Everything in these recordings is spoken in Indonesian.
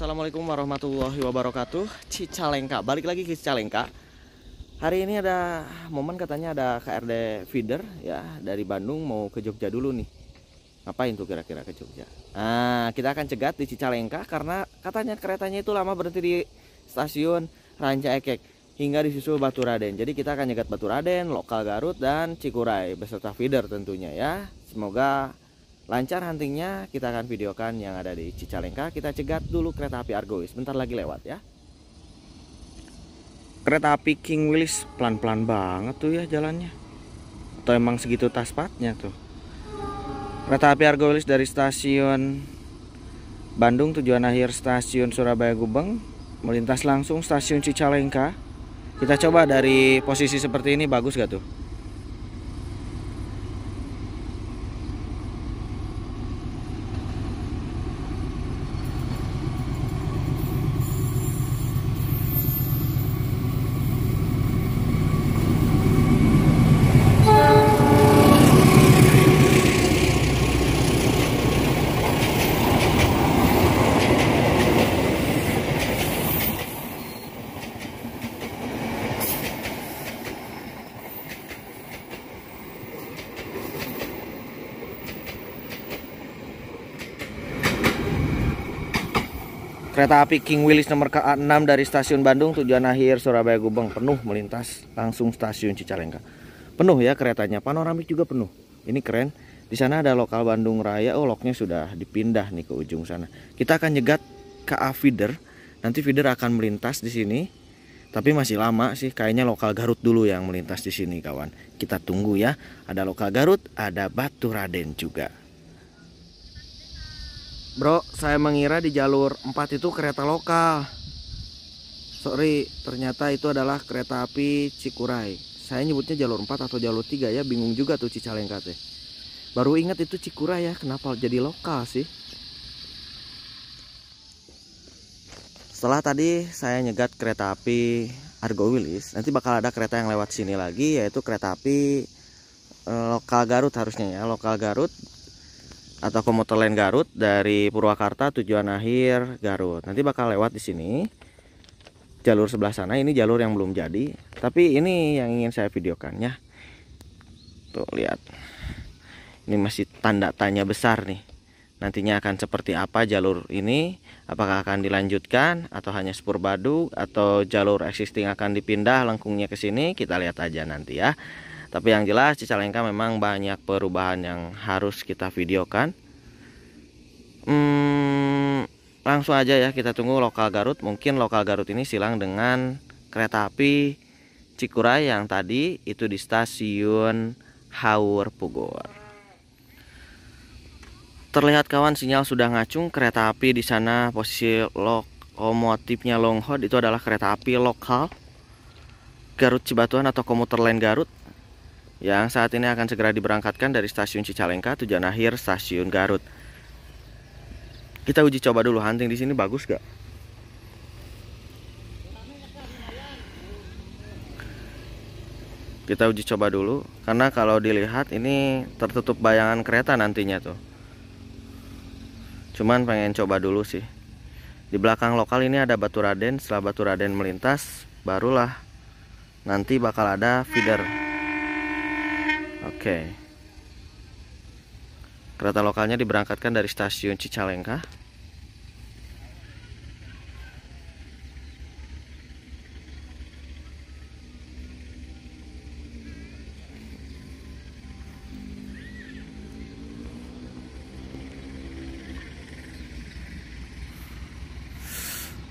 Assalamualaikum warahmatullahi wabarakatuh Cicalengka, balik lagi ke Cicalengka Hari ini ada momen katanya ada KRD feeder ya Dari Bandung mau ke Jogja dulu nih Ngapain tuh kira-kira ke Jogja Nah kita akan cegat di Cicalengka Karena katanya keretanya itu lama berhenti di stasiun Ranca Ekek Hingga disusul Batu Raden Jadi kita akan cegat Batu Raden, lokal Garut dan Cikuray Beserta feeder tentunya ya Semoga Lancar huntingnya, kita akan videokan yang ada di Cicalengka. Kita cegat dulu kereta api argois. Bentar lagi lewat ya. Kereta api King Willis pelan-pelan banget tuh ya jalannya. Atau emang segitu taspatnya tuh. Kereta api argois dari stasiun Bandung tujuan akhir stasiun Surabaya Gubeng melintas langsung stasiun Cicalengka. Kita coba dari posisi seperti ini bagus gak tuh? Kereta api King Willis nomor KA6 dari stasiun Bandung tujuan akhir Surabaya Gubeng penuh melintas langsung stasiun Cicalengka. Penuh ya keretanya, panoramik juga penuh. Ini keren. Di sana ada lokal Bandung Raya, oh loknya sudah dipindah nih ke ujung sana. Kita akan nyegat KA feeder. Nanti feeder akan melintas di sini. Tapi masih lama sih, kayaknya lokal Garut dulu yang melintas di sini kawan. Kita tunggu ya. Ada lokal Garut, ada Batu Raden juga. Bro, saya mengira di jalur 4 itu kereta lokal. Sorry, ternyata itu adalah kereta api Cikuray. Saya nyebutnya jalur 4 atau jalur 3 ya, bingung juga tuh Cicalengka teh. Baru ingat itu Cikuray ya, kenapa jadi lokal sih? Setelah tadi saya nyegat kereta api Argo Wilis, nanti bakal ada kereta yang lewat sini lagi yaitu kereta api eh, lokal Garut harusnya ya, lokal Garut atau komuter lain Garut dari Purwakarta tujuan akhir Garut. Nanti bakal lewat di sini. Jalur sebelah sana ini jalur yang belum jadi, tapi ini yang ingin saya videokan ya. Tuh lihat. Ini masih tanda tanya besar nih. Nantinya akan seperti apa jalur ini? Apakah akan dilanjutkan atau hanya spur badu atau jalur existing akan dipindah lengkungnya ke sini? Kita lihat aja nanti ya tapi yang jelas Cicalengka memang banyak perubahan yang harus kita videokan hmm, langsung aja ya kita tunggu lokal Garut mungkin lokal Garut ini silang dengan kereta api Cikuray yang tadi itu di stasiun Haur Pugor. Terlihat kawan sinyal sudah ngacung kereta api di sana posisi lokomotifnya Longhot itu adalah kereta api lokal Garut Cibatuan atau komuter lain Garut yang saat ini akan segera diberangkatkan dari stasiun Cicalengka tujuan akhir stasiun Garut. Kita uji coba dulu hunting di sini bagus gak? Kita uji coba dulu karena kalau dilihat ini tertutup bayangan kereta nantinya tuh. Cuman pengen coba dulu sih. Di belakang lokal ini ada batu raden, setelah batu raden melintas barulah nanti bakal ada feeder. Oke. Kereta lokalnya diberangkatkan dari stasiun Cicalengka.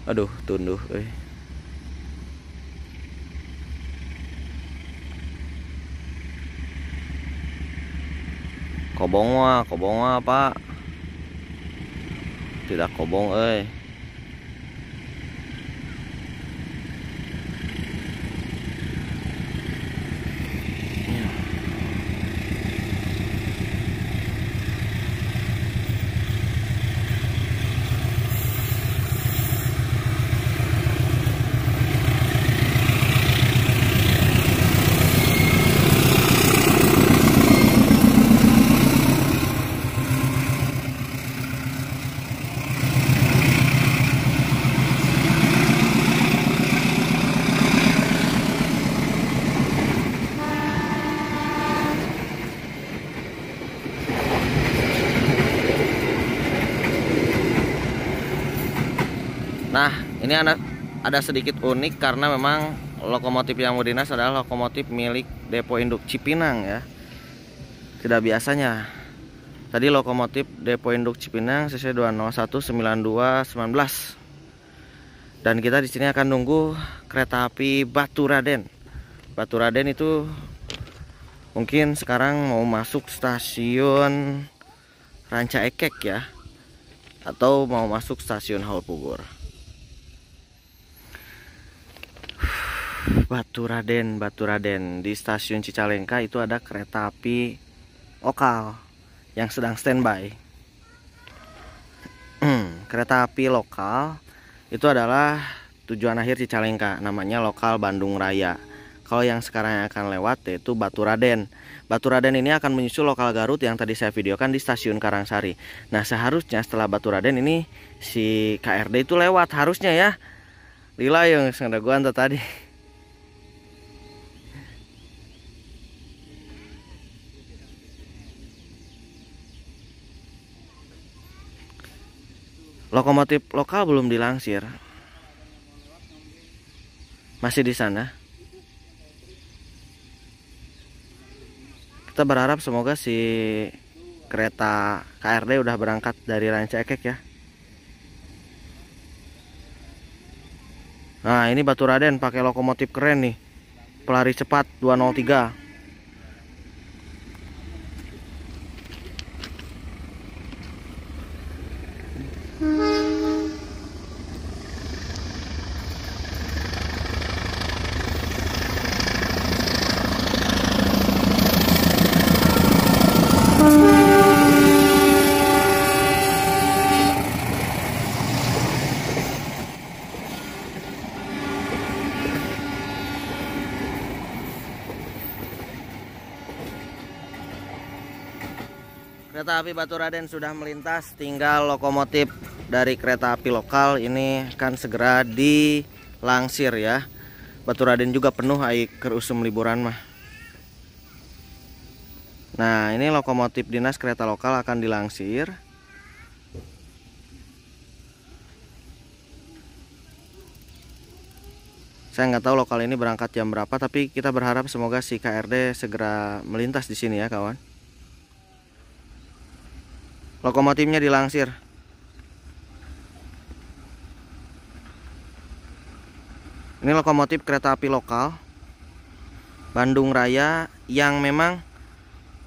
Aduh, tunduh Eh. kobong mah kobong mah pak tidak kobong eh ini ada ada sedikit unik karena memang lokomotif yang mau dinas adalah lokomotif milik depo induk Cipinang ya tidak biasanya tadi lokomotif depo induk Cipinang CC 2019219 dan kita di sini akan nunggu kereta api Batu Raden Batu Raden itu mungkin sekarang mau masuk stasiun Ranca Ekek ya atau mau masuk stasiun Hall Pugur. Batu Raden, Batu Raden. Di stasiun Cicalengka itu ada kereta api lokal yang sedang standby. Hmm, kereta api lokal itu adalah tujuan akhir Cicalengka, namanya lokal Bandung Raya. Kalau yang sekarang yang akan lewat yaitu Batu Raden. Batu Raden ini akan menyusul lokal Garut yang tadi saya videokan di stasiun Karangsari. Nah, seharusnya setelah Batu Raden ini si KRD itu lewat harusnya ya. Lila yang sengaja gue tadi. Lokomotif lokal belum dilangsir. Masih di sana. Kita berharap semoga si kereta KRD udah berangkat dari Ekek ya. Nah, ini Batu Raden pakai lokomotif keren nih. Pelari cepat 203. Kereta api Batu Raden sudah melintas, tinggal lokomotif dari kereta api lokal ini akan segera dilangsir ya. Batu Raden juga penuh air kerusum liburan mah. Nah, ini lokomotif dinas kereta lokal akan dilangsir. Saya nggak tahu lokal ini berangkat jam berapa, tapi kita berharap semoga si KRD segera melintas di sini ya, kawan lokomotifnya dilangsir ini lokomotif kereta api lokal Bandung Raya yang memang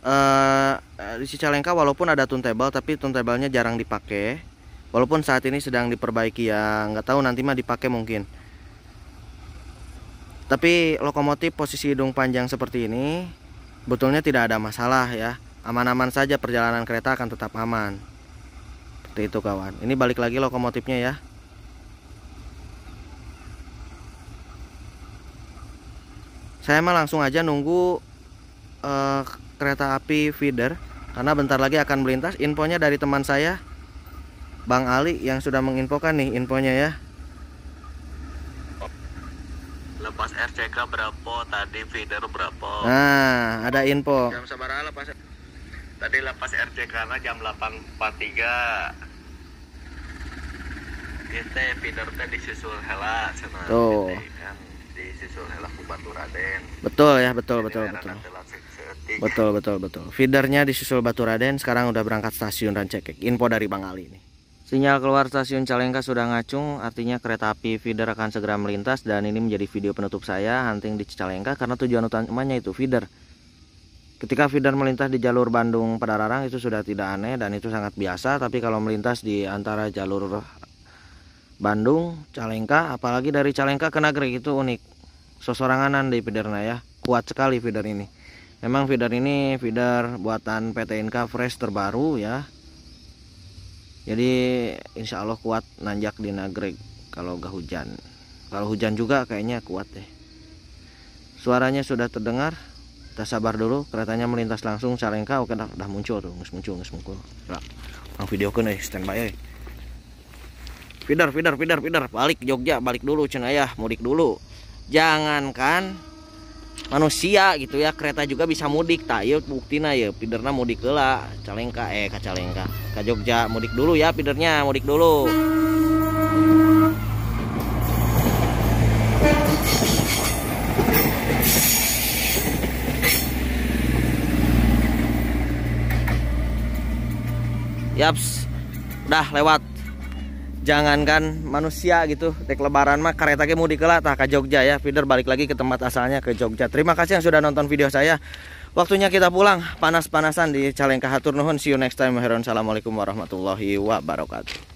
di eh, di Cicalengka walaupun ada tuntebal tapi tuntebalnya jarang dipakai walaupun saat ini sedang diperbaiki ya nggak tahu nanti mah dipakai mungkin tapi lokomotif posisi hidung panjang seperti ini betulnya tidak ada masalah ya aman-aman saja perjalanan kereta akan tetap aman seperti itu kawan ini balik lagi lokomotifnya ya saya mah langsung aja nunggu eh, kereta api feeder karena bentar lagi akan melintas infonya dari teman saya Bang Ali yang sudah menginfokan nih infonya ya lepas RCK berapa tadi feeder berapa nah ada info jam sabar lepas Tadi lepas RC karena jam 8.43. Kita feeder teh disusul hela sana. Tuh. disusul hela ku Batu Raden. Betul ya, betul Jadi betul betul. Betul betul betul. Feedernya disusul Batu Raden sekarang udah berangkat stasiun Rancakek. Info dari Bang Ali ini. Sinyal keluar stasiun Calengka sudah ngacung, artinya kereta api feeder akan segera melintas dan ini menjadi video penutup saya hunting di Calengka karena tujuan utamanya itu feeder. Ketika feeder melintas di jalur Bandung padararang itu sudah tidak aneh dan itu sangat biasa, tapi kalau melintas di antara jalur Bandung, Calengka, apalagi dari Calengka ke Nagrek itu unik. Sosoranganan di feedernya ya, kuat sekali feeder ini. Memang feeder ini feeder buatan PT Inka fresh terbaru ya. Jadi insya Allah kuat nanjak di Nagrek kalau gak hujan. Kalau hujan juga kayaknya kuat deh. Suaranya sudah terdengar kita sabar dulu keretanya melintas langsung salengka oke dah, dah muncul tuh nges muncul nges muncul nah, video ke nih standby eh feeder feeder feeder feeder balik Jogja balik dulu cenayah mudik dulu Jangan kan manusia gitu ya kereta juga bisa mudik tak yuk iya, buktina ya feedernya mudik lah calengka eh ke calengka ke Jogja mudik dulu ya feedernya mudik dulu yaps udah lewat jangankan manusia gitu dek lebaran mah kereta ke mudik lah tah ke Jogja ya feeder balik lagi ke tempat asalnya ke Jogja terima kasih yang sudah nonton video saya waktunya kita pulang panas-panasan di Calengka Hatur Nuhun see you next time Assalamualaikum warahmatullahi wabarakatuh